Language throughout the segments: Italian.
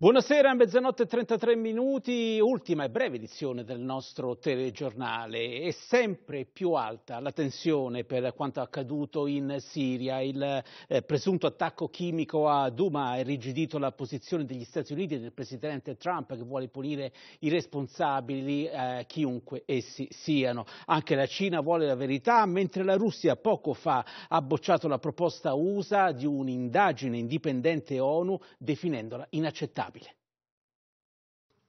Buonasera, mezzanotte e 33 minuti, ultima e breve edizione del nostro telegiornale. È sempre più alta la tensione per quanto accaduto in Siria. Il eh, presunto attacco chimico a Duma ha irrigidito la posizione degli Stati Uniti e del presidente Trump che vuole punire i responsabili, eh, chiunque essi siano. Anche la Cina vuole la verità, mentre la Russia poco fa ha bocciato la proposta USA di un'indagine indipendente ONU definendola inaccettabile inaccettabile.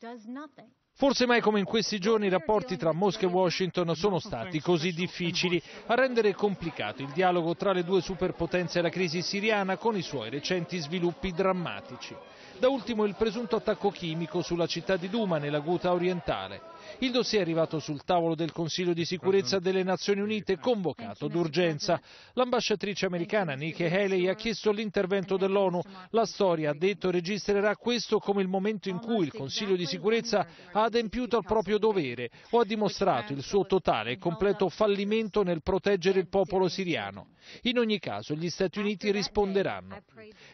Forse mai come in questi giorni i rapporti tra Mosca e Washington sono stati così difficili a rendere complicato il dialogo tra le due superpotenze e la crisi siriana con i suoi recenti sviluppi drammatici. Da ultimo il presunto attacco chimico sulla città di Duma nella Guta orientale. Il dossier è arrivato sul tavolo del Consiglio di sicurezza delle Nazioni Unite, convocato d'urgenza. L'ambasciatrice americana Nikki Haley ha chiesto l'intervento dell'ONU. La storia, ha detto, registrerà questo come il momento in cui il Consiglio di sicurezza ha adempiuto al proprio dovere o ha dimostrato il certo, suo totale e completo fallimento nel proteggere il popolo siriano. In ogni caso gli Stati Uniti risponderanno.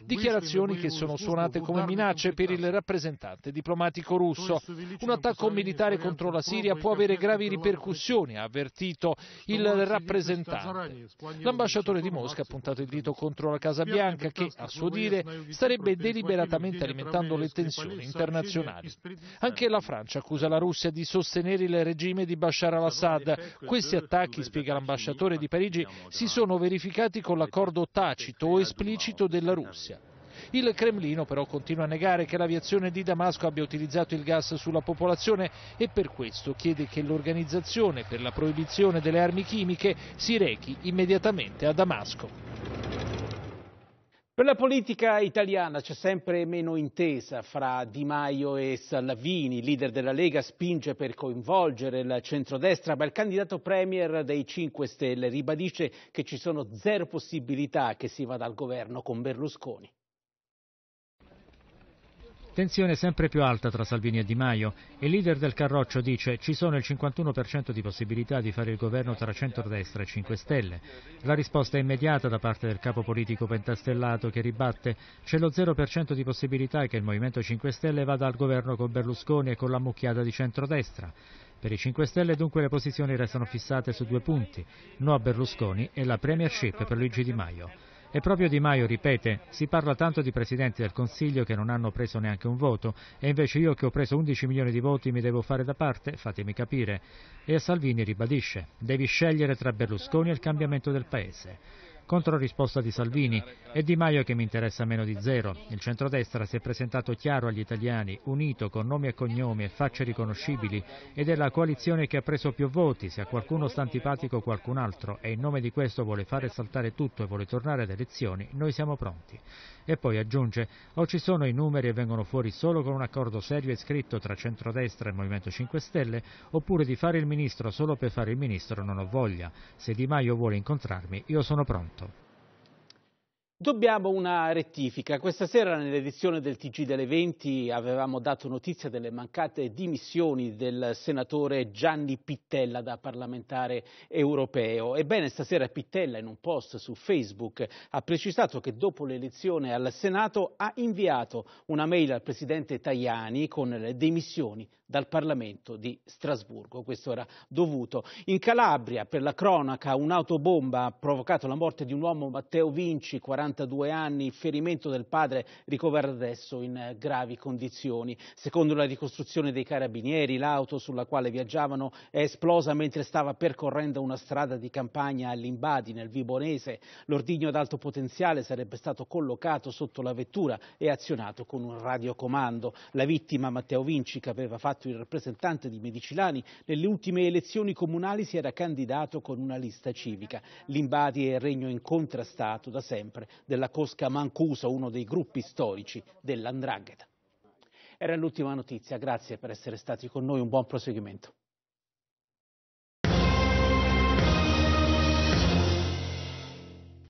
Dichiarazioni che sono suonate come minacce per il rappresentante diplomatico russo. Un attacco militare contro contro la Siria può avere gravi ripercussioni, ha avvertito il rappresentante. L'ambasciatore di Mosca ha puntato il dito contro la Casa Bianca che, a suo dire, starebbe deliberatamente alimentando le tensioni internazionali. Anche la Francia accusa la Russia di sostenere il regime di Bashar al-Assad. Questi attacchi, spiega l'ambasciatore di Parigi, si sono verificati con l'accordo tacito o esplicito della Russia. Il Cremlino però continua a negare che l'aviazione di Damasco abbia utilizzato il gas sulla popolazione e per questo chiede che l'Organizzazione per la proibizione delle armi chimiche si rechi immediatamente a Damasco. Per la politica italiana c'è sempre meno intesa fra Di Maio e Salvini. Il leader della Lega spinge per coinvolgere il centrodestra, ma il candidato premier dei 5 Stelle ribadisce che ci sono zero possibilità che si vada al governo con Berlusconi. Tensione sempre più alta tra Salvini e Di Maio. Il leader del Carroccio dice ci sono il 51% di possibilità di fare il governo tra centrodestra e 5 Stelle. La risposta è immediata da parte del capo politico pentastellato che ribatte c'è lo 0% di possibilità che il Movimento 5 Stelle vada al governo con Berlusconi e con la mucchiata di centrodestra. Per i 5 Stelle dunque le posizioni restano fissate su due punti, no a Berlusconi e la premiership per Luigi Di Maio. E proprio Di Maio ripete, si parla tanto di presidenti del Consiglio che non hanno preso neanche un voto e invece io che ho preso 11 milioni di voti mi devo fare da parte? Fatemi capire. E a Salvini ribadisce, devi scegliere tra Berlusconi e il cambiamento del Paese. Controrisposta di Salvini. È Di Maio che mi interessa meno di zero. Il centrodestra si è presentato chiaro agli italiani, unito con nomi e cognomi e facce riconoscibili ed è la coalizione che ha preso più voti, se a qualcuno sta antipatico qualcun altro e in nome di questo vuole fare saltare tutto e vuole tornare ad elezioni, noi siamo pronti. E poi aggiunge, o ci sono i numeri e vengono fuori solo con un accordo serio e scritto tra centrodestra e Movimento 5 Stelle, oppure di fare il ministro solo per fare il ministro non ho voglia. Se Di Maio vuole incontrarmi, io sono pronto. laptop Dobbiamo una rettifica. Questa sera nell'edizione del TG delle 20 avevamo dato notizia delle mancate dimissioni del senatore Gianni Pittella da parlamentare europeo. Ebbene, stasera Pittella in un post su Facebook ha precisato che dopo l'elezione al Senato ha inviato una mail al presidente Tajani con le dimissioni dal Parlamento di Strasburgo. Questo era dovuto. In Calabria, per la cronaca, un'autobomba ha provocato la morte di un uomo, Matteo Vinci, 40 42 anni, ferimento del padre ricoverato adesso in eh, gravi condizioni. Secondo la ricostruzione dei carabinieri, l'auto sulla quale viaggiavano è esplosa mentre stava percorrendo una strada di campagna a Limbadi, nel Vibonese. L'ordigno ad alto potenziale sarebbe stato collocato sotto la vettura e azionato con un radiocomando. La vittima, Matteo Vinci, che aveva fatto il rappresentante di Medicilani, nelle ultime elezioni comunali si era candidato con una lista civica. Limbadi è regno incontrastato da sempre della Cosca Mancuso, uno dei gruppi storici dell'Andrangheta. Era l'ultima notizia, grazie per essere stati con noi, un buon proseguimento.